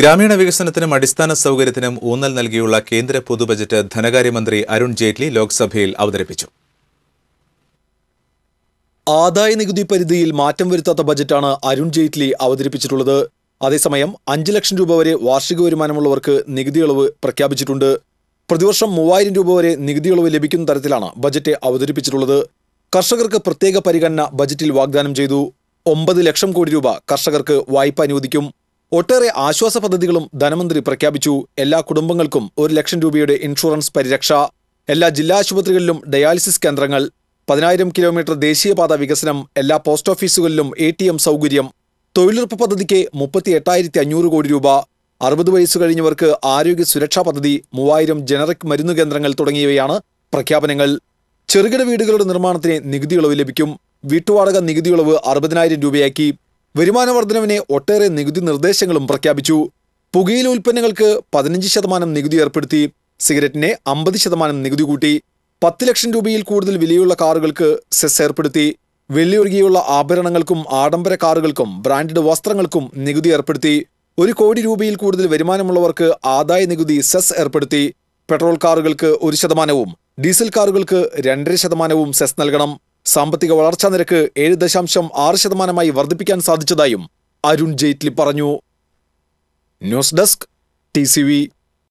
ഗ്രാമീണ വികസനത്തിനും അടിസ്ഥാന സൌകര്യത്തിനും ഊന്നൽ നൽകിയുള്ള കേന്ദ്ര പൊതുബജറ്റ് ധനകാര്യമന്ത്രി അരുൺ ജെയ്റ്റ്ലി ലോക്സഭയിൽ അവതരിപ്പിച്ചു ആദായ നികുതി പരിധിയിൽ മാറ്റം വരുത്താത്ത ബജറ്റാണ് അരുൺ ജെയ്റ്റ്ലി അവതരിപ്പിച്ചിട്ടുള്ളത് അതേസമയം അഞ്ച് ലക്ഷം രൂപ വരെ വാർഷിക വരുമാനമുള്ളവർക്ക് നികുതി ഇളവ് പ്രഖ്യാപിച്ചിട്ടുണ്ട് പ്രതിവർഷം മൂവായിരം രൂപ വരെ നികുതി ഇളവ് ലഭിക്കുന്ന തരത്തിലാണ് ബജറ്റ് അവതരിപ്പിച്ചിട്ടുള്ളത് കർഷകർക്ക് പ്രത്യേക പരിഗണന ബജറ്റിൽ വാഗ്ദാനം ചെയ്തു ഒമ്പത് ലക്ഷം കോടി രൂപ കർഷകർക്ക് വായ്പ അനുവദിക്കും ഒട്ടേറെ ആശ്വാസ പദ്ധതികളും ധനമന്ത്രി പ്രഖ്യാപിച്ചു എല്ലാ കുടുംബങ്ങൾക്കും ഒരു ലക്ഷം രൂപയുടെ ഇൻഷുറൻസ് പരിരക്ഷ എല്ലാ ജില്ലാ ആശുപത്രികളിലും ഡയാലിസിസ് കേന്ദ്രങ്ങൾ പതിനായിരം കിലോമീറ്റർ ദേശീയപാത വികസനം എല്ലാ പോസ്റ്റ് ഓഫീസുകളിലും എ ടി എം സൗകര്യം തൊഴിലുറപ്പ് പദ്ധതിക്ക് മുപ്പത്തി എട്ടായിരത്തി അഞ്ഞൂറ് കോടി രൂപ അറുപത് വയസ്സ് കഴിഞ്ഞവർക്ക് ആരോഗ്യ സുരക്ഷാ പദ്ധതി മൂവായിരം ജനറിക് മരുന്നു കേന്ദ്രങ്ങൾ തുടങ്ങിയവയാണ് പ്രഖ്യാപനങ്ങൾ ചെറുകിട വീടുകളുടെ നിർമ്മാണത്തിന് നികുതി ഇളവ് ലഭിക്കും വീട്ടുവാടക നികുതി ഇളവ് അറുപതിനായിരം രൂപയാക്കി വരുമാന വർധനവിനെ ഒട്ടേറെ നികുതി നിർദ്ദേശങ്ങളും പ്രഖ്യാപിച്ചു പുകയില ഉൽപ്പന്നങ്ങൾക്ക് പതിനഞ്ച് ശതമാനം നികുതി ഏർപ്പെടുത്തി സിഗരറ്റിനെ അമ്പത് ശതമാനം നികുതി കൂട്ടി പത്ത് ലക്ഷം രൂപയിൽ കൂടുതൽ വിലയുള്ള കാറുകൾക്ക് സെസ് ഏർപ്പെടുത്തി വെള്ളിയൊഴുകിയുള്ള ആഭരണങ്ങൾക്കും ആഡംബര കാറുകൾക്കും ബ്രാൻഡഡ് വസ്ത്രങ്ങൾക്കും നികുതി ഏർപ്പെടുത്തി ഒരു കോടി രൂപയിൽ കൂടുതൽ വരുമാനമുള്ളവർക്ക് ആദായ നികുതി സെസ് ഏർപ്പെടുത്തി പെട്രോൾ കാറുകൾക്ക് ഒരു ശതമാനവും ഡീസൽ കാറുകൾക്ക് രണ്ടര ശതമാനവും സെസ് നൽകണം സാമ്പത്തിക വളർച്ചാ നിരക്ക് ഏഴ് ദശാംശം ആറ് ശതമാനമായി വർദ്ധിപ്പിക്കാൻ സാധിച്ചതായും അരുൺ ജെയ്റ്റ്ലി പറഞ്ഞു ന്യൂസ് ഡെസ്ക് ടി